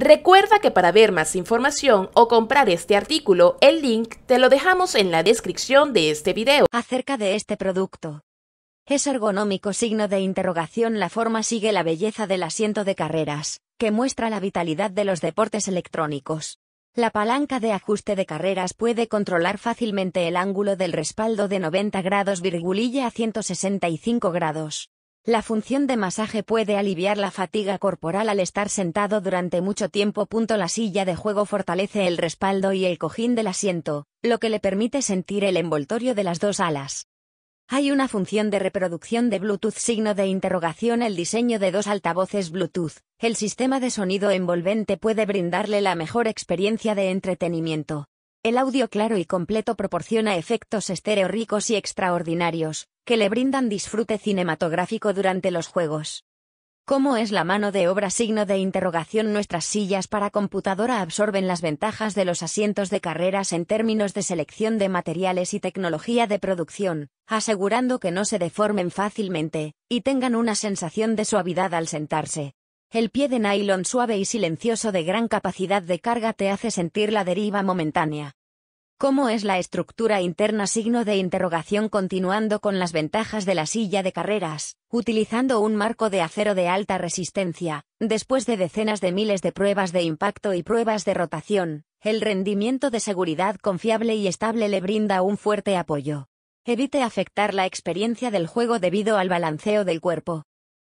Recuerda que para ver más información o comprar este artículo, el link te lo dejamos en la descripción de este video. Acerca de este producto. Es ergonómico signo de interrogación la forma sigue la belleza del asiento de carreras, que muestra la vitalidad de los deportes electrónicos. La palanca de ajuste de carreras puede controlar fácilmente el ángulo del respaldo de 90 grados virgulilla a 165 grados. La función de masaje puede aliviar la fatiga corporal al estar sentado durante mucho tiempo. La silla de juego fortalece el respaldo y el cojín del asiento, lo que le permite sentir el envoltorio de las dos alas. Hay una función de reproducción de Bluetooth signo de interrogación el diseño de dos altavoces Bluetooth. El sistema de sonido envolvente puede brindarle la mejor experiencia de entretenimiento. El audio claro y completo proporciona efectos estéreo ricos y extraordinarios, que le brindan disfrute cinematográfico durante los juegos. ¿Cómo es la mano de obra signo de interrogación? Nuestras sillas para computadora absorben las ventajas de los asientos de carreras en términos de selección de materiales y tecnología de producción, asegurando que no se deformen fácilmente, y tengan una sensación de suavidad al sentarse. El pie de nylon suave y silencioso de gran capacidad de carga te hace sentir la deriva momentánea, ¿Cómo es la estructura interna? Signo de interrogación continuando con las ventajas de la silla de carreras, utilizando un marco de acero de alta resistencia, después de decenas de miles de pruebas de impacto y pruebas de rotación, el rendimiento de seguridad confiable y estable le brinda un fuerte apoyo. Evite afectar la experiencia del juego debido al balanceo del cuerpo.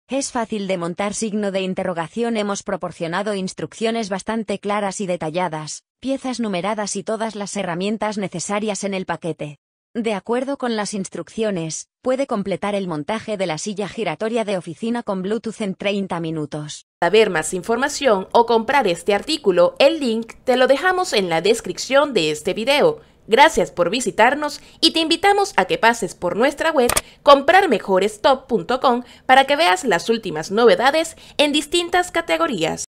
Es fácil de montar signo de interrogación. Hemos proporcionado instrucciones bastante claras y detalladas, piezas numeradas y todas las herramientas necesarias en el paquete. De acuerdo con las instrucciones, puede completar el montaje de la silla giratoria de oficina con Bluetooth en 30 minutos. Para ver más información o comprar este artículo, el link te lo dejamos en la descripción de este video. Gracias por visitarnos y te invitamos a que pases por nuestra web comprarmejorestop.com para que veas las últimas novedades en distintas categorías.